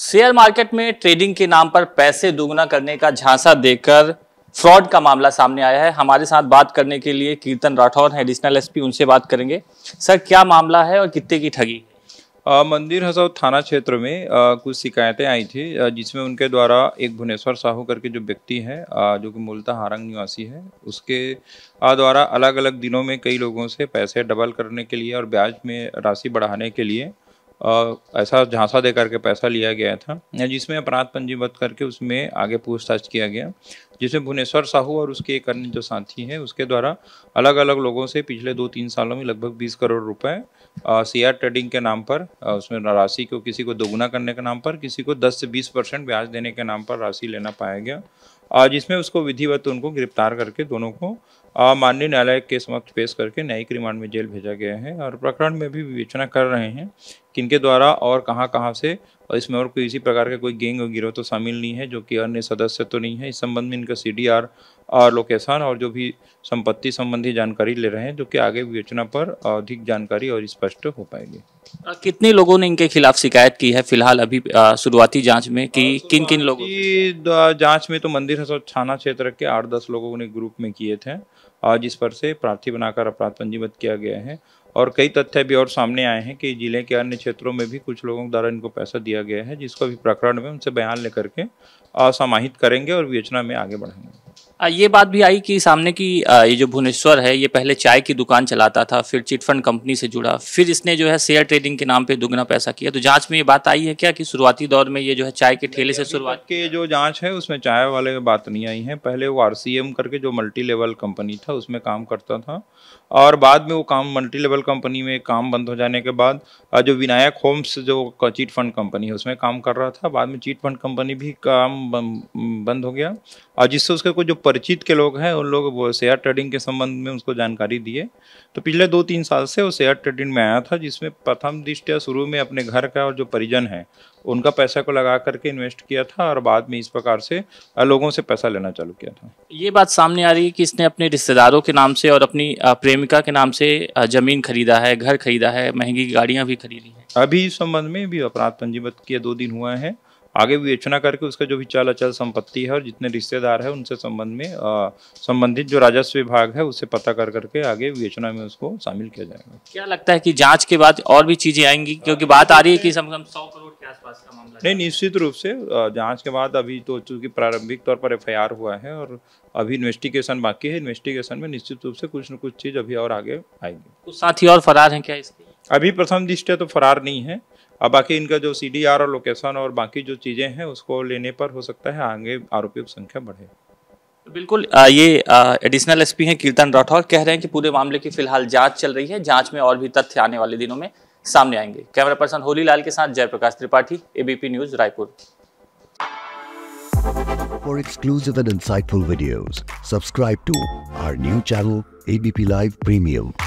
share market में trading के नाम पर पैसे दोगुना करने का झांसा देकर फ्रॉड का मामला सामने आया है हमारे साथ बात करने के लिए कीर्तन राठौर हैं एडिशनल एसपी उनसे बात करेंगे सर क्या मामला है और कितने की ठगी मंदिर हसाव थाना क्षेत्र में आ, कुछ शिकायतें आई थी जिसमें उनके द्वारा एक भुवनेश्वर साहू करके जो व्यक्ति है आ, जो कि मूलतः हारंग निवासी है उसके द्वारा अलग अलग दिनों में कई लोगों से पैसे डबल करने के लिए और ब्याज में राशि बढ़ाने के लिए ऐसा झांसा दे करके पैसा लिया गया था जिसमें अपराध पंजीबद्ध करके उसमें आगे पूछताछ किया गया जिसमें भुवनेश्वर साहू और उसके एक अन्य जो साथी हैं उसके द्वारा अलग अलग लोगों से पिछले दो तीन सालों में लगभग बीस करोड़ रुपए सीआर ट्रेडिंग के नाम पर आ, उसमें राशि को किसी को दोगुना करने के नाम पर किसी को दस से बीस परसेंट ब्याज देने के नाम पर राशि लेना पाया गया और जिसमें उसको विधिवत उनको गिरफ्तार करके दोनों को माननीय न्यायालय के समक्ष पेश करके न्यायिक रिमांड में जेल भेजा गया है और प्रकरण में भी विवेचना कर रहे हैं किनके द्वारा और कहाँ कहाँ से और इसमें और किसी प्रकार का कोई गैंग और गिरोह तो शामिल नहीं है जो कि अन्य सदस्य तो नहीं है इस संबंध में इनका सी और लोकेशन और जो भी संपत्ति संबंधी जानकारी ले रहे हैं जो कि आगे विवेचना पर अधिक जानकारी और स्पष्ट हो पाएगी कितने लोगों ने इनके खिलाफ शिकायत की है फिलहाल अभी शुरुआती जांच में कि किन किन लोगों की जांच में तो मंदिर हसौ थाना क्षेत्र के आठ दस लोगों ने ग्रुप में किए थे जिस पर से प्रार्थी बनाकर अपराध पंजीबद्ध किया गया है और कई तथ्य भी और सामने आए हैं कि जिले के अन्य क्षेत्रों में भी कुछ लोगों द्वारा इनको पैसा दिया गया है जिसको भी प्रकरण में उनसे बयान लेकर के असमाहित करेंगे और विवेचना में आगे बढ़ेंगे ये बात भी आई कि सामने की ये जो भुवनेश्वर है ये पहले चाय की दुकान चलाता था फिर चिटफंड कंपनी से जुड़ा फिर इसने जो है शेयर ट्रेडिंग के नाम पे दुगना पैसा किया तो जांच में ये बात आई है क्या कि शुरुआती दौर में ये जो है चाय के ठेले से शुरुआत के जो जांच है उसमें चाय वाले बात नहीं आई है पहले वो आर करके जो मल्टी लेवल कंपनी था उसमें काम करता था और बाद में वो काम मल्टी लेवल कंपनी में काम बंद हो जाने के बाद जो विनायक होम्स जो चीट फंड कंपनी है उसमें काम कर रहा था बाद में चीट फंड कंपनी भी काम बंद हो गया और जिससे उसके कुछ जो परिचित के लोग हैं उन लोग वो शेयर ट्रेडिंग के संबंध में उसको जानकारी दिए तो पिछले दो तीन साल से वो शेयर ट्रेडिंग में आया था जिसमें प्रथम दृष्टया शुरू में अपने घर का और जो परिजन है उनका पैसा को लगा करके इन्वेस्ट किया था और बाद में इस प्रकार से लोगों से पैसा लेना चालू किया था ये बात सामने आ रही है कि इसने अपने रिश्तेदारों के नाम से और अपनी प्रेमिका के नाम से जमीन खरीदा है घर खरीदा है महंगी गाड़ियाँ भी खरीदी है अभी इस संबंध में भी अपराध पंजीबद्ध किया दो दिन हुआ है आगे विवेचना करके उसका जो भी चल अचल संपत्ति है और जितने रिश्तेदार है उनसे संबंध में संबंधित जो राजस्व विभाग है उसे पता कर करके आगे विवेचना में उसको शामिल किया जाएगा क्या लगता है कि जाँच के बाद और भी चीजें आएंगी क्योंकि बात आ रही है कि सौ करोड़ के आसपास का मामला नहीं निश्चित रूप से जाँच के बाद अभी तो चूंकि प्रारंभिक तौर पर एफ हुआ है और अभी इन्वेस्टिगेशन बाकी है इन्वेस्टिगेशन में निश्चित रूप से कुछ न कुछ चीज अभी और आगे आएगी कुछ साथी और फरार हैं क्या इसके अभी प्रथम दृष्टि तो फरार नहीं है अब बाकी इनका जो सी डी आर और लोकेशन और बाकी जो चीज़ें हैं उसको लेने पर हो सकता है आगे आरोपियों की संख्या बढ़े बिल्कुल ये एडिशनल एसपी हैं कीर्तन राठौर कह रहे हैं कि पूरे मामले की फिलहाल जांच चल रही है जांच में और भी तथ्य आने वाले दिनों में सामने आएंगे कैमरा पर्सन होली लाल के साथ Jayprakash Tripathi ABP news Raipur for exclusive and insightful videos subscribe to our new channel ABP live premium